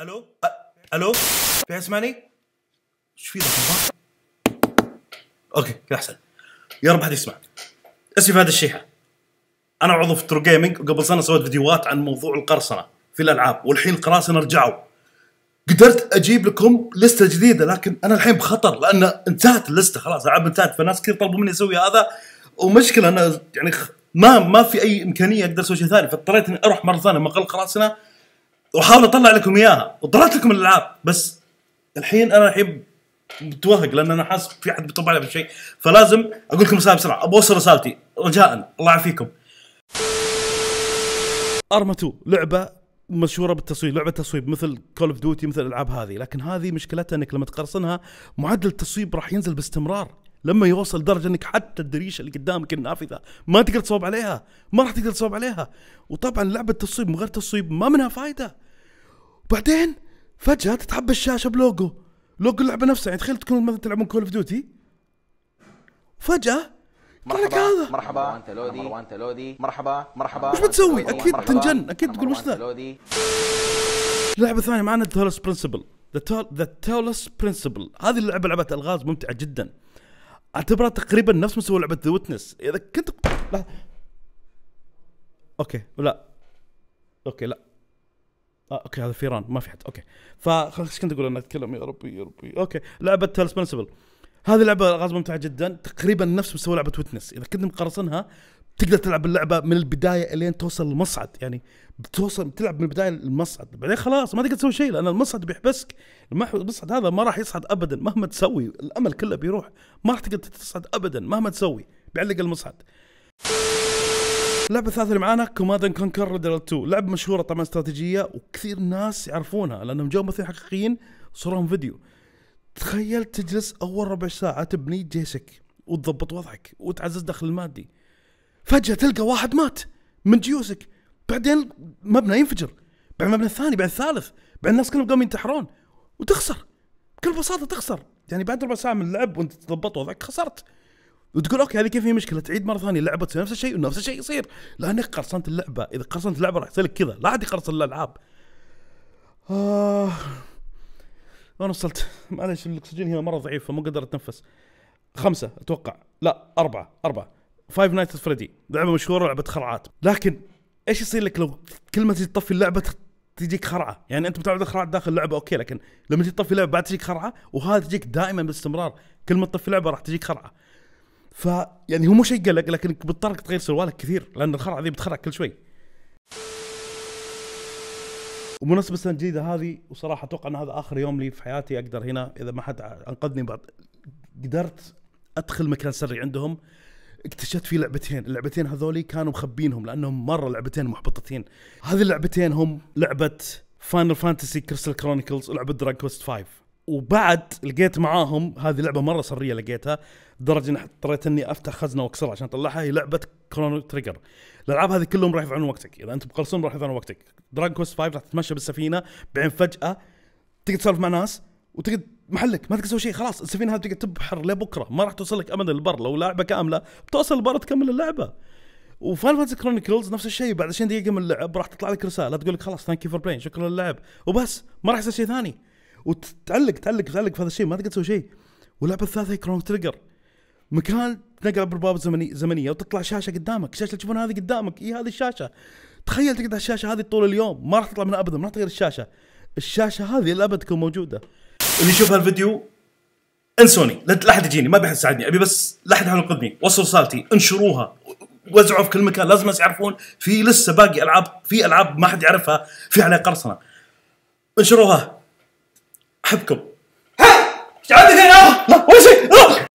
الو الو الو في ايش في اوكي كذا احسن يا رب حد يسمع اسمي فهد الشيحه انا عضو في ترو جيمنج وقبل سنه سويت فيديوهات عن موضوع القرصنه في الالعاب والحين القراصنه رجعوا قدرت اجيب لكم لسته جديده لكن انا الحين بخطر لان انتهت اللسته خلاص العاب انتهت فناس كثير طلبوا مني اسوي هذا ومشكله انا يعني ما ما في اي امكانيه اقدر اسوي شيء ثاني فاضطريت اني اروح مره ثانيه مقل القراصنه واحاول اطلع لكم اياها وطلعت لكم الالعاب بس الحين انا الحين متوهق لان انا حاسس في حد بيطبع لي بشيء فلازم اقول لكم رساله بسرعه ابغى اوصل رسالتي رجاء الله يعافيكم ارما 2 لعبه مشهوره بالتصويب لعبه تصويب مثل كول اوف ديوتي مثل الالعاب هذه لكن هذه مشكلتها انك لما تقرصنها معدل التصويب راح ينزل باستمرار لما يوصل درجه انك حتى الدريشه اللي قدامك النافذه ما تقدر تصوب عليها ما راح تقدر تصوب عليها وطبعا لعبه تصويب من غير تصويب ما منها فائده بعدين فجاه تتحب الشاشه بلوجو لوجو اللعبه نفسها يعني تخيل تكون مثلا تلعبون كول اوف ديوتي فجاه مرحبا هذا مرحبا انت لودي انت لودي مرحبا مرحبا وش بتسوي؟ اكيد تنجن اكيد تقول وش ذا؟ لعبه ثانيه معنا تولس برنسبل ذا تولس برنسبل هذه اللعبه لعبه الغاز ممتعه جدا اعتبرها تقريبا نفس مسوي لعبه ذا ويتنس اذا كنت لا اوكي لا اوكي لا آه اوكي هذا فيران ما في حد اوكي فخلاص كنت اقول انا اتكلم يا ربي يا ربي اوكي لعبه بنسبل هذه لعبه غاز ممتعه جدا تقريبا نفس مستوى لعبه ويتنس اذا كنت مقرصنها تقدر تلعب اللعبه من البدايه الين توصل المصعد يعني بتوصل تلعب من البدايه المصعد بعدين خلاص ما تقدر تسوي شيء لان المصعد بيحبسك المصعد هذا ما راح يصعد ابدا مهما تسوي الامل كله بيروح ما راح تقدر تصعد ابدا مهما تسوي بيعلق المصعد اللعبه الثالثه اللي معانا كوماند كونكر ريدل 2 لعبه مشهوره طبعا استراتيجيه وكثير ناس يعرفونها لانهم جو ممثلين حقيقيين صورهم فيديو تخيل تجلس اول ربع ساعه تبني جيشك وتضبط وضعك وتعزز دخل المادي فجاه تلقى واحد مات من جيوسك بعدين مبنى ينفجر بعد المبنى الثاني بعد الثالث بعد الناس كلهم قاموا ينتحرون وتخسر بكل بساطه تخسر يعني بعد ربع ساعه من اللعب وانت تضبط وضعك خسرت وتقول اوكي هذه كيف هي مشكله تعيد مره ثانيه لعبه تصير نفس الشيء ونفس الشيء يصير لانك قرصنت اللعبه اذا قرصنت اللعبه راح يصير كذا لا عاد يقرصن الالعاب آه. انا وصلت معلش الاكسجين هنا مره ضعيف فما قدرت اتنفس خمسه اتوقع لا اربعه اربعه فايف نايت فريدي لعبه مشهوره لعبه خرعات لكن ايش يصير لك لو كل ما تجي تطفي اللعبه تجيك خرعه يعني انت متعود خرعات داخل اللعبه اوكي لكن لما تجي تطفي اللعبه بعد تجيك خرعه وهذا تجيك دائما باستمرار كل ما تطفي اللعبه راح تجيك خرعه ف يعني هو شيء قلق لكنك بتضطر تغير سروالك كثير لان الخرعه ذي بتخرع كل شوي ومناسبة السنة الجديدة هذه وصراحة أتوقع أن هذا آخر يوم لي في حياتي أقدر هنا إذا ما حد أنقذني بعد قدرت أدخل مكان سري عندهم اكتشفت فيه لعبتين اللعبتين هذولي كانوا مخبينهم لأنهم مرة لعبتين محبطتين هذه اللعبتين هم لعبة فاينل فانتسي كريستال كرونيكلز ولعبة دراج كوست 5 وبعد لقيت معاهم هذه لعبه مره سريه لقيتها لدرجه اني اضطريت اني افتح خزنه واكسرها عشان اطلعها هي لعبه كرونو تريجر الالعاب هذه كلهم راح يضيعون وقتك اذا انت بقرصون راح يضيعون وقتك دراجون كوست 5 راح تتمشى بالسفينه بعدين فجاه تقدر تسولف مع ناس وتقعد محلك ما تقدر تسوي شيء خلاص السفينه هذه تقعد تبحر لبكره ما راح توصل لك ابدا البر لو لعبه كامله بتوصل البر تكمل اللعبه وفان فانتسي كرونيكلز نفس الشيء بعد 20 دقيقه من اللعب راح تطلع لك رساله تقول لك خلاص ثانك يو فور بلاين شكرا للعب وبس ما راح يصير شيء ثاني وتعلق تعلق تعلق في هذا الشيء ما تقدر تسوي شيء واللعبه الثالثه هي كرون تريجر مكان تنقل بالبوابه الزمني زمنيه وتطلع شاشه قدامك الشاشه اللي تشوفون هذه قدامك اي هذه الشاشه تخيل تقعد على الشاشه هذه طول اليوم ما راح تطلع منها ابدا ما راح تغير الشاشه الشاشه هذه للابد تكون موجوده اللي يشوف هالفيديو انسوني لا احد يجيني ما احد يساعدني ابي بس لا احد ينقذني وصل رسالتي انشروها وزعوا في كل مكان لازم الناس يعرفون في لسه باقي العاب في العاب ما حد يعرفها في عليها قرصنه انشروها احبكم ها ايش عندك هنا؟ ولا شيء